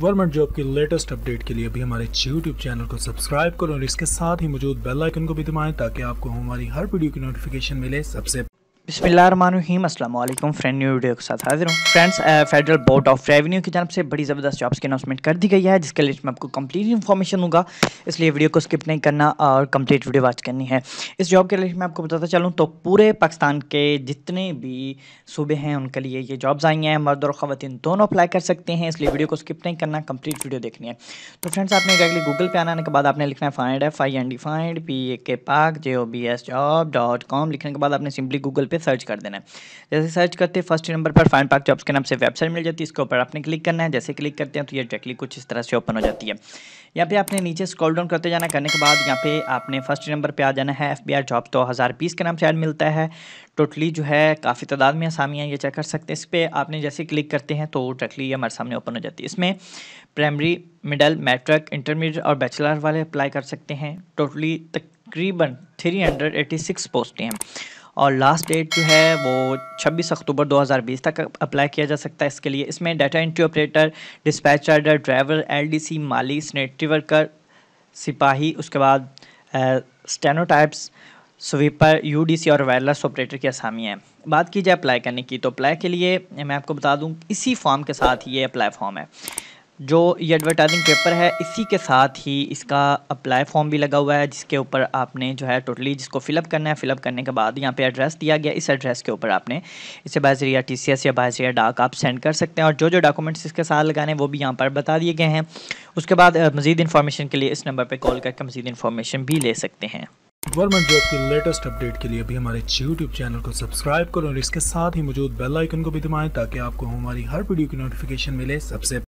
government job की latest update के लिए भी हमारे यूट्यूब चैनल को सब्सक्राइब करो और इसके साथ ही मौजूद बेल आइकन को भी दबाएं ताकि आपको हमारी हर वीडियो की नोटिफिकेशन मिले सबसे बिस्मिल्लाम फ्रेंड न्यू वीडियो के साथ हाजिर हूँ friends federal board of revenue की जानब से बड़ी ज़बरदस्त जॉब्स की अनाउंसमेंट कर दी गई है जिसके लिए में आपको कंप्लीट इन्फॉर्मेशन होगा इसलिए वीडियो को स्किप नहीं करना और कंप्लीट वीडियो वाच करनी है इस जॉब के लिए में आपको बताता चलूँ तो पूरे पाकिस्तान के जितने भी सूबे हैं उनके लिए ये जॉब्स आई हैं मर्द और ख़वान दोनों अप्लाई कर सकते हैं इसलिए वीडियो को स्किप नहीं करना कंप्लीट वीडियो देखनी है तो फ्रेंड्स आपने डायरेक्टली गूगल पर आने के बाद आपने लिखना है find F I N D find P A K Pak J O B S job dot com लिखने के बाद आपने सिंपली गूगल पे पे सर्च कर देना है जैसे सर्च करते हैं फर्स्ट नंबर पर फाइन पार्क जॉब्स के नाम से वेबसाइट मिल जाती है इसके ऊपर आपने क्लिक करना है जैसे क्लिक करते हैं तो ये डायरेक्टली कुछ इस तरह से ओपन हो जाती है यहाँ पे आपने नीचे स्क्रॉल डाउन करते जाना करने के बाद यहाँ पे आपने फर्स्ट नंबर पे आ जाना है एफ बी आर जॉब तो हज़ार बीस के नाम से ऐड मिलता है टोटली जो है काफ़ी तादाद में आसामियाँ ये चेक कर सकते हैं इस पर आपने जैसे क्लिक करते हैं तो डायरेक्टली हमारे सामने ओपन हो जाती है इसमें प्राइमरी मिडल मैट्रिक इंटरमीडिएट और बैचलर वाले अप्लाई कर सकते हैं टोटली तकरीबन सिक्स पोस्टें हैं और लास्ट डेट जो है वो 26 अक्टूबर 2020 तक अप्लाई किया जा सकता है इसके लिए इसमें data entry operator dispatch charger driver LDC माली सनेटरी वर्कर सिपाही उसके बाद स्टेनोटाइप्स स्वीपर यूडीसी और वायरलेस ऑपरेटर की आसामी है बात की जाए अप्लाई करने की तो अप्लाई के लिए मैं आपको बता दूँ इसी फॉर्म के साथ ये अप्लाई फॉर्म है जो ये एडवर्टाइजिंग पेपर है इसी के साथ ही इसका अप्लाई फॉर्म भी लगा हुआ है जिसके ऊपर आपने जो है टोटली जिसको फिलअप करना है फिलअप करने के बाद यहाँ पे एड्रेस दिया गया इस एड्रेस के ऊपर आपने इसे बाजरिया टी सी एस या बाजरिया डाक आप सेंड कर सकते हैं और जो जो डॉक्यूमेंट्स इसके साथ लगाने वो भी यहाँ पर बता दिए गए हैं उसके बाद मजीद इन्फॉर्मेशन के लिए इस नंबर पर कॉल करके मजीद इन्फॉर्मेशन भी ले सकते हैं गवर्नमेंट जॉब की लेटेस्ट अपडेट के लिए भी हमारे यूट्यूब चैनल को सब्सक्राइब करो और इसके साथ ही मौजूद बेल आइकन को भी दबाएं ताकि आपको हमारी हर वीडियो की नोटिफिकेशन मिले सबसे